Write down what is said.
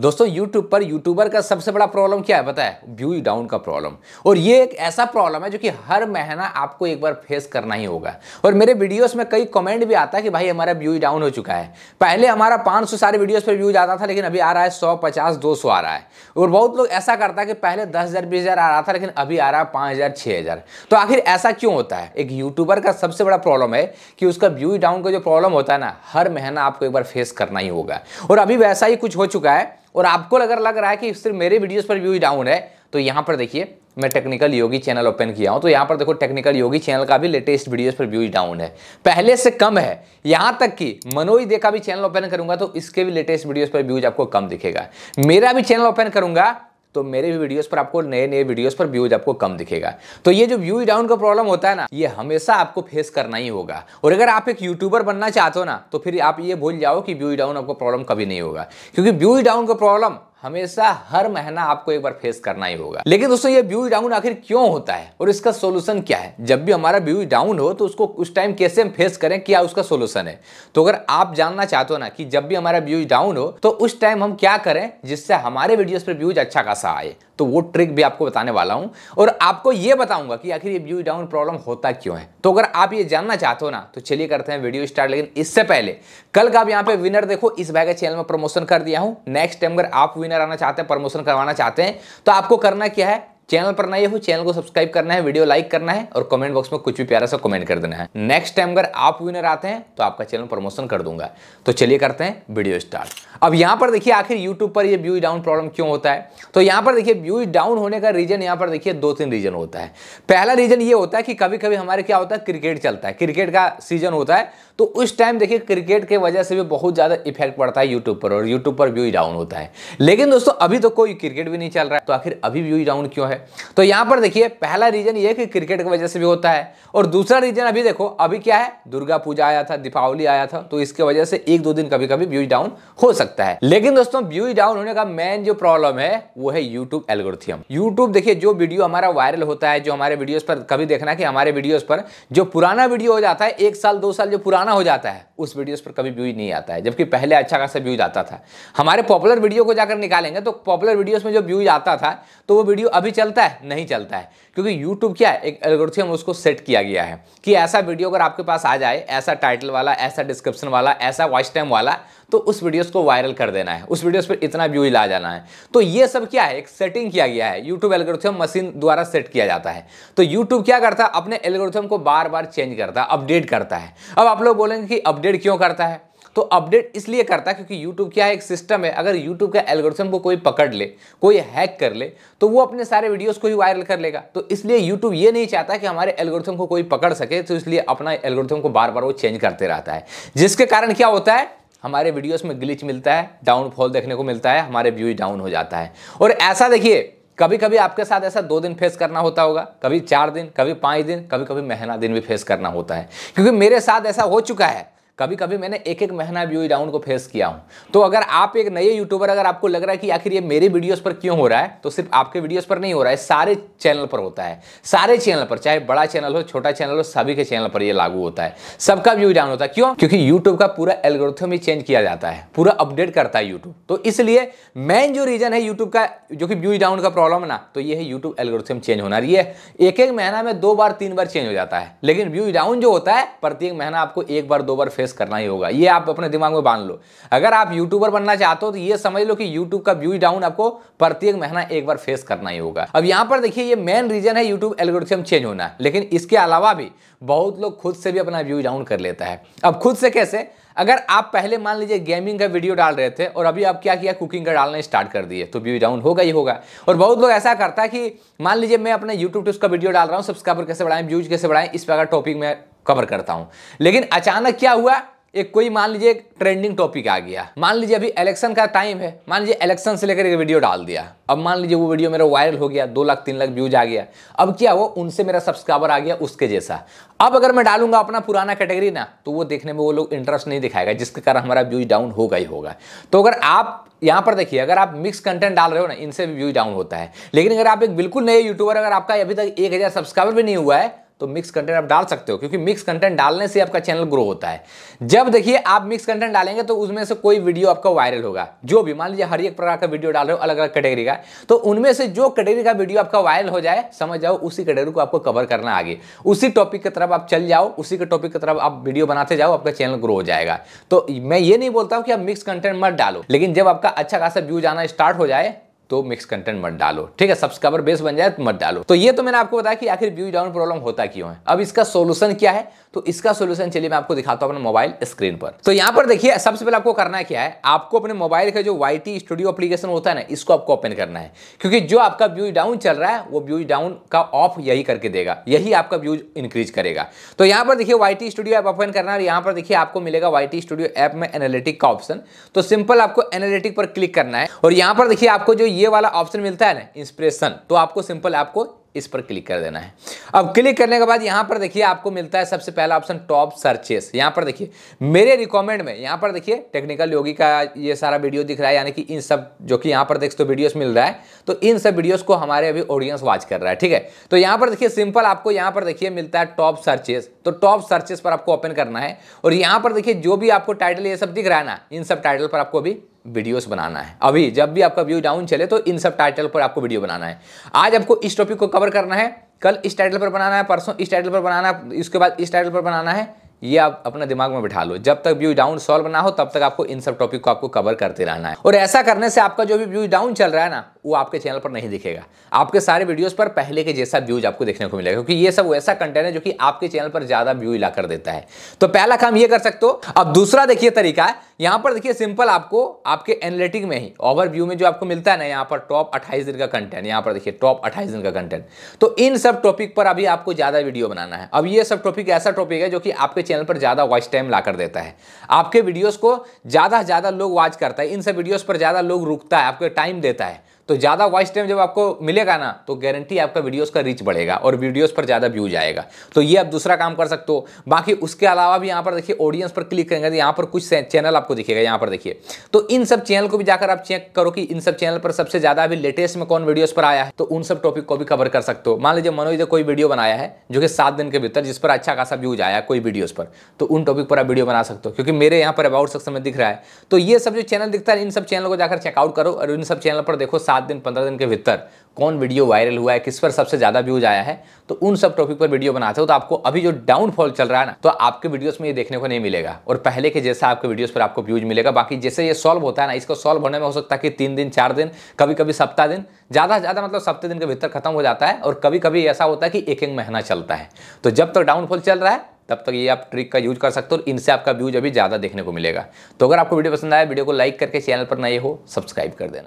दोस्तों यूट्यूब पर यूट्यूबर का सबसे बड़ा प्रॉब्लम क्या है पता है व्यू डाउन का प्रॉब्लम और ये एक ऐसा प्रॉब्लम है जो कि हर महीना आपको एक बार फेस करना ही होगा और मेरे वीडियोस में कई कमेंट भी आता है कि भाई हमारा व्यू डाउन हो चुका है पहले हमारा 500 सारे वीडियोस पर व्यूज आता था लेकिन अभी आ रहा है सौ पचास दो सौ आ रहा है और बहुत लोग ऐसा करता है कि पहले दस हज़ार बीस हज़ार आ रहा था लेकिन अभी आ रहा है पाँच हज़ार छह हज़ार तो आखिर ऐसा क्यों होता है एक यूट्यूबर का सबसे बड़ा प्रॉब्लम है कि उसका व्यू डाउन का जो प्रॉब्लम होता है ना हर महीना आपको एक बार फेस करना ही होगा और अभी वैसा ही कुछ हो चुका है और आपको अगर लग रहा है कि सिर्फ मेरे वीडियोस पर व्यूज डाउन है तो यहाँ पर देखिए मैं टेक्निकल योगी चैनल ओपन किया हूँ तो यहाँ पर देखो टेक्निकल योगी चैनल का भी लेटेस्ट वीडियोस पर व्यूज डाउन है पहले से कम है यहाँ तक कि मनोज दे का भी चैनल ओपन करूंगा तो इसके भी लेटेस्ट वीडियोज पर व्यूज आपको कम दिखेगा मेरा भी चैनल ओपन करूंगा तो मेरे भी वीडियोस पर आपको नए नए वीडियोस पर व्यूज आपको कम दिखेगा तो ये जो व्यूज डाउन का प्रॉब्लम होता है ना ये हमेशा आपको फेस करना ही होगा और अगर आप एक यूट्यूबर बनना चाहते हो ना तो फिर आप ये भूल जाओ कि व्यूज डाउन आपको प्रॉब्लम कभी नहीं होगा क्योंकि व्यूज डाउन का प्रॉब्लम हमेशा हर महीना आपको एक बार फेस करना ही होगा लेकिन दोस्तों ये व्यूज डाउन आखिर क्यों होता है और इसका सोल्यूशन क्या है जब भी हमारा व्यूज डाउन हो तो उसको उस टाइम कैसे हम फेस करें क्या उसका सोल्यूशन है तो अगर आप जानना चाहते हो ना कि जब भी हमारा व्यूज डाउन हो तो उस टाइम हम क्या करें जिससे हमारे वीडियोस पर व्यूज अच्छा खासा आए तो वो ट्रिक भी आपको बताने वाला हूं और आपको ये बताऊंगा कि आखिर ये ब्यू डाउन प्रॉब्लम होता क्यों है तो अगर आप ये जानना चाहते हो ना तो चलिए करते हैं वीडियो स्टार्ट लेकिन इससे पहले कल का आप यहाँ पे विनर देखो इस भाई के चैनल में प्रमोशन कर दिया हूँ नेक्स्ट टाइम अगर आप विनर आना चाहते हैं प्रमोशन करवाना चाहते हैं तो आपको करना क्या है चैनल पर नए हो चैनल को सब्सक्राइब करना है वीडियो लाइक करना है और कमेंट बॉक्स में कुछ भी प्यारा सा कमेंट कर देना है नेक्स्ट टाइम अगर आप विनर आते हैं तो आपका चैनल प्रमोशन कर दूंगा तो चलिए करते हैं वीडियो स्टार्ट अब यहां पर देखिए आखिर यूट्यूब पर ये व्यू डाउन प्रॉब्लम क्यों होता है तो यहां पर देखिए व्यूज डाउन होने का रीजन यहाँ पर देखिए दो तीन रीजन होता है पहला रीजन ये होता है कि कभी कभी हमारे क्या होता है क्रिकेट चलता है क्रिकेट का सीजन होता है तो उस टाइम देखिए क्रिकेट के वजह से भी बहुत ज़्यादा इफेक्ट पड़ता है यूट्यूब पर और यूट्यूब पर व्यूज डाउन होता है लेकिन दोस्तों अभी तो कोई क्रिकेट भी नहीं चल रहा है तो आखिर अभी व्यू डाउन क्यों है है तो यहां पर देखिए पहला रीजन ये कि क्रिकेट की वजह से भी होता है और दूसरा रीजन अभी देखो अभी क्या है दुर्गा पूजा आया था दीपावली आया था तो इसके वजह से एक दो दिन कभी कभी व्यूज डाउन हो सकता है लेकिन दोस्तों व्यूज डाउन होने का मेन जो प्रॉब्लम है वो है यूट्यूब एल्गोरिथियम यूट्यूब देखिए जो वीडियो हमारा वायरल होता है जो हमारे वीडियोज पर कभी देखना कि हमारे वीडियोज पर जो पुराना वीडियो हो जाता है एक साल दो साल जो पुराना हो जाता है उस वीडियोस पर कभी व्यूज नहीं आता है जबकि पहले अच्छा खासा व्यूज आता था हमारे पॉपुलर वीडियो को जाकर निकालेंगे तो पॉपुलर वीडियोस में जो व्यूज आता था तो वो वीडियो अभी चल चलता है नहीं चलता है क्योंकि YouTube क्या है एक एल्गोरिथम उसको सेट किया गया है कि ऐसा वीडियो अगर आपके पास आ जाए ऐसा टाइटल वाला ऐसा डिस्क्रिप्शन वाला ऐसा वॉइस टाइम वाला तो उस वीडियोस को वायरल कर देना है उस वीडियोस पर इतना व्यू ला जाना है तो ये सब क्या है एक सेटिंग किया गया है यूट्यूब एल्गोरिथम मशीन द्वारा सेट किया जाता है तो यूट्यूब क्या करता है अपने एल्गोरिथम को बार बार चेंज करता है अपडेट करता है अब आप लोग बोलेंगे कि अपडेट क्यों करता है तो अपडेट इसलिए करता है क्योंकि यूट्यूब क्या है एक सिस्टम है अगर यूट्यूब का एल्गोरिथम को कोई पकड़ ले कोई हैक कर ले तो वो अपने सारे वीडियोज़ को ही वायरल कर लेगा तो इसलिए यूट्यूब ये नहीं चाहता कि हमारे एल्गोरिथम को कोई पकड़ सके तो इसलिए अपना एल्गोरिथम को बार बार वो चेंज करते रहता है जिसके कारण क्या होता है हमारे वीडियोस में ग्लिच मिलता है डाउनफॉल देखने को मिलता है हमारे व्यूज डाउन हो जाता है और ऐसा देखिए कभी कभी आपके साथ ऐसा दो दिन फेस करना होता होगा कभी चार दिन कभी पाँच दिन कभी कभी महीना दिन भी फेस करना होता है क्योंकि मेरे साथ ऐसा हो चुका है कभी कभी मैंने एक एक महीना व्यू डाउन को फेस किया हूं तो अगर आप एक नए यूट्यूबर अगर आपको लग रहा है कि आखिर ये मेरे वीडियोस पर क्यों हो रहा है तो सिर्फ आपके वीडियोस पर नहीं हो रहा है सारे चैनल पर होता है सारे चैनल पर चाहे बड़ा चैनल हो छोटा चैनल हो सभी के चैनल पर यह लागू होता है सबका व्यू डाउन होता है क्यों क्योंकि यूट्यूब का पूरा एल्गोरिथम ही चेंज किया जाता है पूरा अपडेट करता है यूट्यूब तो इसलिए मेन जो रीजन है यूट्यूब का जो कि व्यू डाउन का प्रॉब्लम ना तो यह है यूट्यूब एल्गोरिथम चेंज होना ये एक एक महीना में दो बार तीन बार चेंज हो जाता है लेकिन व्यू डाउन जो होता है प्रत्येक महीना आपको एक बार दो बार फेस इन्वेस्ट करना ही होगा ये आप अपने दिमाग में बांध लो अगर आप यूट्यूबर बनना चाहते हो तो ये समझ लो कि यूट्यूब का व्यूज डाउन आपको प्रत्येक महीना एक बार फेस करना ही होगा अब यहाँ पर देखिए ये मेन रीजन है यूट्यूब एल्गोरिथम चेंज होना लेकिन इसके अलावा भी बहुत लोग खुद से भी अपना व्यूज डाउन कर लेता है अब खुद से कैसे अगर आप पहले मान लीजिए गेमिंग का वीडियो डाल रहे थे और अभी आप क्या किया कुकिंग का डालना स्टार्ट कर दिए तो व्यू डाउन होगा ही होगा और बहुत लोग ऐसा करता है कि मान लीजिए मैं अपने यूट्यूब टिप्स का वीडियो डाल रहा हूँ सब्सक्राइबर कैसे बढ़ाएं व्यूज कैसे बढ़ाएं इस पर अगर टॉपिक में कवर करता हूं लेकिन अचानक क्या हुआ एक कोई मान लीजिए एक ट्रेंडिंग टॉपिक आ गया मान लीजिए अभी इलेक्शन का टाइम है मान लीजिए इलेक्शन से लेकर एक वीडियो डाल दिया अब मान लीजिए वो वीडियो मेरा वायरल हो गया दो लाख तीन लाख व्यूज आ गया अब क्या वो उनसे मेरा सब्सक्राइबर आ गया उसके जैसा अब अगर मैं डालूंगा अपना पुराना कैटेगरी ना तो वो देखने में वो लोग इंटरेस्ट नहीं दिखाएगा जिसके कारण हमारा व्यूज डाउन होगा ही होगा तो अगर आप यहाँ पर देखिए अगर आप मिक्स कंटेंट डाल रहे हो ना इनसे भी व्यूज डाउन होता है लेकिन अगर आप एक बिल्कुल नए यूट्यूबर अगर आपका अभी तक एक सब्सक्राइबर भी नहीं हुआ है तो मिक्स कंटेंट आप डाल सकते हो क्योंकि मिक्स कंटेंट डालने से आपका चैनल ग्रो होता है जब देखिए आप मिक्स कंटेंट डालेंगे तो उसमें से कोई वीडियो आपका वायरल होगा जो भी मान लीजिए हर एक प्रकार का वीडियो डाल रहे हो अलग अलग कैटेगरी का तो उनमें से जो कैटेगरी का वीडियो आपका वायरल हो जाए समझ जाओ उसी कैटेगरी को आपको कवर करना आगे उसी टॉपिक की तरफ आप चल जाओ उसी के टॉपिक की तरफ आप वीडियो बनाते जाओ आपका चैनल ग्रो हो जाएगा तो मैं ये नहीं बोलता हूँ कि आप मिक्स कंटेंट मत डालो लेकिन जब आपका अच्छा खासा व्यूज आना स्टार्ट हो जाए तो मिक्स कंटेंट मत डालो ठीक है सब्सक्राइबर बेस बन जाए तो मत डालो तो ये तो मैंने आपको बताया कि आखिर व्यू डाउन प्रॉब्लम होता क्यों है अब इसका सोल्यूशन क्या है तो इसका सोल्यूशन चलिए मैं आपको दिखाता हूं अपने मोबाइल स्क्रीन पर तो यहां पर देखिए सबसे पहले आपको करना क्या है आपको अपने मोबाइल का जो वाई स्टूडियो अपलीकेशन होता है ना इसको आपको ओपन करना है क्योंकि जो आपका व्यू डाउन चल रहा है वो व्यू डाउन का ऑफ यही करके देगा यही आपका व्यूज इंक्रीज करेगा तो यहां पर देखिए वाई स्टूडियो ऐप ओपन करना है यहां पर देखिए आपको मिलेगा वाई स्टूडियो ऐप में एनालिटिक का ऑप्शन तो सिंपल आपको एनालिटिक पर क्लिक करना है और यहां पर देखिए आपको जो ये वाला ऑप्शन मिलता है ना इंस्पिरेशन तो आपको सिंपल आपको इस पर क्लिक कर देना है अब क्लिक करने के बाद यहां पर देखिए आपको मिलता है सबसे पहला ऑप्शन टॉप सर्चेस यहां पर देखिए मेरे रिकमेंड में यहां पर देखिए टेक्निकल योगी का ये सारा वीडियो दिख रहा है यानी कि इन सब जो कि यहां पर देख तो वीडियोस मिल रहा है तो इन सब वीडियोस को हमारे अभी ऑडियंस वॉच कर रहा है ठीक है तो यहां पर देखिए सिंपल आपको यहां पर देखिए मिलता है टॉप सर्चेस तो टॉप सर्चेस पर आपको ओपन करना है और यहां पर देखिए जो भी आपको टाइटल ये सब दिख रहा है ना इन सब टाइटल पर आपको अभी वीडियोस बनाना है अभी जब भी आपका व्यू डाउन चले तो इन सब टाइटल पर आपको वीडियो बनाना है आज आपको इस टॉपिक को कवर करना है कल इस टाइटल पर बनाना है परसों इस टाइटल पर बनाना है इसके बाद इस टाइटल पर बनाना है ये आप अपने दिमाग में बिठा लो जब तक व्यू डाउन सॉल्व ना हो तब तक आपको इन सब टॉपिक को आपको कवर करते रहना है और ऐसा करने से आपका जो भी व्यू डाउन चल रहा है ना वो आपके चैनल पर नहीं दिखेगा आपके सारे वीडियोस पर पहले के जैसा व्यूज आपको देखने को मिलेगा क्योंकि ये सब वैसा कंटेंट है जो कि आपके चैनल पर ज्यादा व्यू ला देता है तो पहला काम ये कर सकते हो अब दूसरा देखिए तरीका है यहां पर देखिए सिंपल आपको आपके एनालिटिक में ही ओवरव्यू में जो आपको मिलता है ना यहाँ पर टॉप अट्ठाईस दिन का कंटेंट यहाँ पर देखिए टॉप अट्ठाईस दिन का कंटेंट तो इन सब टॉपिक पर अभी आपको ज़्यादा वीडियो बनाना है अब ये सब टॉपिक ऐसा टॉपिक है जो कि आपके चैनल पर ज़्यादा वॉच टाइम ला देता है आपके वीडियोज़ को ज़्यादा से ज़्यादा लोग वॉच करता है इन सब वीडियोज़ पर ज़्यादा लोग रुकता है आपको टाइम देता है तो ज़्यादा वॉइस टाइम जब आपको मिलेगा ना तो गारंटी आपका वीडियोस का रीच बढ़ेगा और वीडियोस पर ज़्यादा व्यूज आएगा तो ये आप दूसरा काम कर सकते हो बाकी उसके अलावा भी यहाँ पर देखिए ऑडियंस पर क्लिक करेंगे तो यहाँ पर कुछ चैनल आपको दिखेगा यहाँ पर देखिए तो इन सब चैनल को भी जाकर आप चेक करो कि इन सब चैनल पर सबसे ज़्यादा अभी लेटेस्ट में कौन वीडियोज़ पर आया है तो उन सब टॉपिक को भी कवर कर सकते हो मान लीजिए मनोज ने कोई वीडियो बनाया है जो कि सात दिन के भीतर जिस पर अच्छा खासा व्यूज आया कोई वीडियोज़ पर तो उन टॉपिक पर आप वीडियो बना सकते हो क्योंकि मेरे यहाँ पर अबाउट सेक्शन में दिख रहा है तो ये सब जो चैनल दिखता है इन सब चैनल को जाकर चेकआउट करो और इन सब चैनल पर देखो सात सात दिन पंद्रह दिन के भीतर कौन वीडियो वायरल हुआ है किस पर सबसे ज़्यादा व्यूज आया है तो उन सब टॉपिक पर वीडियो बनाते हो तो आपको अभी जो डाउनफॉल चल रहा है ना तो आपके वीडियोस में ये देखने को नहीं मिलेगा और पहले के जैसा आपके वीडियोस पर आपको व्यूज मिलेगा बाकी जैसे ये सॉल्व होता है ना इसको सॉल्व होने में हो सकता है कि तीन दिन चार दिन कभी कभी सप्ताह दिन ज़्यादा से ज़्यादा मतलब सप्ताह दिन के भीतर खत्म हो जाता है और कभी कभी ऐसा होता है कि एक एक महीना चलता है तो जब तक डाउनफॉल चल रहा है तब तक ये आप ट्रिक का यूज कर सकते हो और इनसे आपका व्यूज अभी ज़्यादा देखने को मिलेगा तो अगर आपको वीडियो पसंद आया वीडियो को लाइक करके चैनल पर नए हो सब्सक्राइब कर देना